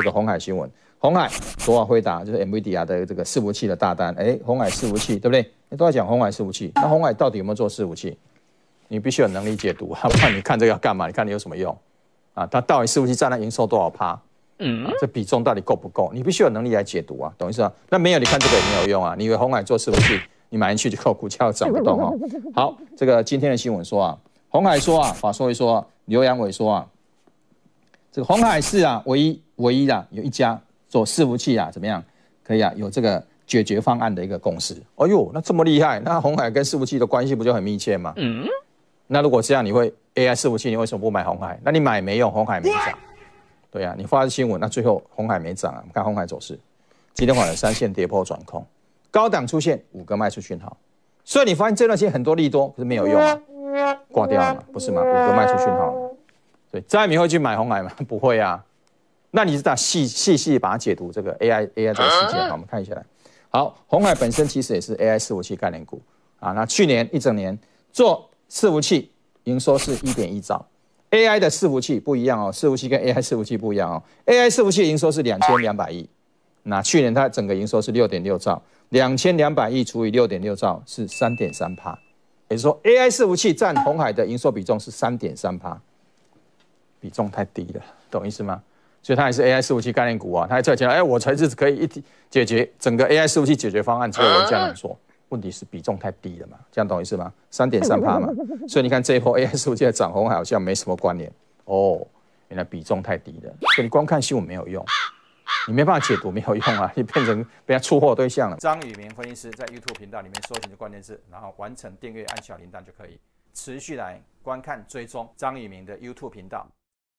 这个红海新闻，红海昨晚回答就是 MVD 啊的这个伺服器的大单，哎，红海伺服器对不对？你都在讲红海伺服器，那红海到底有没有做伺服器？你必须有能力解读啊！我看你看这个要干嘛？你看你有什么用？啊，它到底伺服器占了营收多少趴？嗯，这比重到底够不够？你必须有能力来解读啊！懂意思吗？那没有你看这个也没有用啊！你以为红海做伺服器，你买进去就靠股价要涨不动哦？好，这个今天的新闻说啊，红海说啊，法说一说，刘扬伟说啊，这个红海是啊唯一。唯一啊，有一家做伺服器啊，怎么样？可以啊，有这个解决方案的一个公司。哎呦，那这么厉害，那红海跟伺服器的关系不就很密切吗？嗯。那如果这样，你会 AI 伺服器，你为什么不买红海？那你买没用，红海没涨。对呀，你发的新闻，那最后红海没涨啊。我们看红海走势，今天晚上三线跌破转空，高档出现五个卖出讯号。所以你发现这段时间很多利多，可是没有用啊，挂掉了，不是吗？五个卖出讯号。对，再你会去买红海吗？不会啊。那你是得细细细把它解读这个 A I A I 这个事件？好，我们看一下来。好，红海本身其实也是 A I 伺服器概念股啊。那去年一整年做伺服器营收是一点一兆，A I 的伺服器不一样哦，伺服器跟 A I 伺服器不一样哦。A I 伺服器营收是两千两百亿，那去年它整个营收是六点六兆，两千两百亿除以六点六兆是三点三帕，也就是说 A I 伺服器占红海的营收比重是三点三帕，比重太低了，懂意思吗？所以它还是 AI 服务器概念股啊，它才叫哎，我才是可以一解决整个 AI 服务器解决方案。只有这样说，问题是比重太低了嘛，这样懂意思吗？三点三趴嘛。所以你看这一波 AI 服务器的涨红好像没什么关联哦，原来比重太低了。所以你光看新闻没有用，你没办法解读没有用啊，你变成被出货对象了。张宇明分析师在 YouTube 频道里面搜的关键字，然后完成订阅按小铃铛就可以持续来观看追踪张宇明的 YouTube 频道。